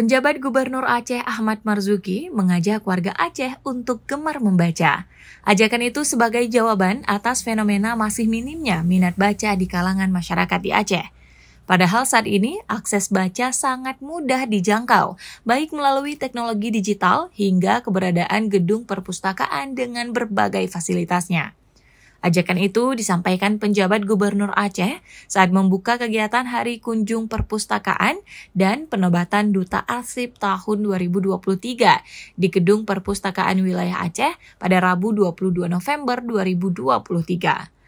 Penjabat Gubernur Aceh Ahmad Marzuki mengajak warga Aceh untuk gemar membaca. Ajakan itu sebagai jawaban atas fenomena masih minimnya minat baca di kalangan masyarakat di Aceh. Padahal saat ini akses baca sangat mudah dijangkau, baik melalui teknologi digital hingga keberadaan gedung perpustakaan dengan berbagai fasilitasnya. Ajakan itu disampaikan penjabat Gubernur Aceh saat membuka kegiatan Hari Kunjung Perpustakaan dan Penobatan Duta Arsip tahun 2023 di Gedung Perpustakaan Wilayah Aceh pada Rabu 22 November 2023.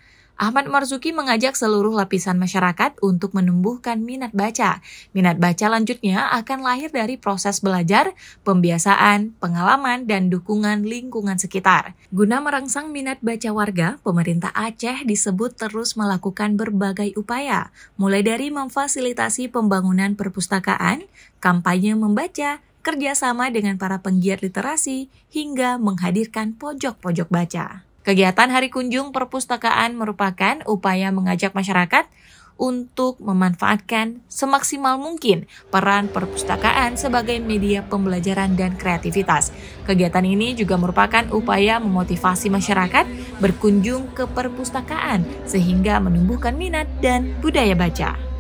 Ahmad Marzuki mengajak seluruh lapisan masyarakat untuk menumbuhkan minat baca. Minat baca lanjutnya akan lahir dari proses belajar, pembiasaan, pengalaman, dan dukungan lingkungan sekitar. Guna merangsang minat baca warga, pemerintah Aceh disebut terus melakukan berbagai upaya, mulai dari memfasilitasi pembangunan perpustakaan, kampanye membaca, kerjasama dengan para penggiat literasi, hingga menghadirkan pojok-pojok baca. Kegiatan Hari Kunjung Perpustakaan merupakan upaya mengajak masyarakat untuk memanfaatkan semaksimal mungkin peran perpustakaan sebagai media pembelajaran dan kreativitas. Kegiatan ini juga merupakan upaya memotivasi masyarakat berkunjung ke perpustakaan sehingga menumbuhkan minat dan budaya baca.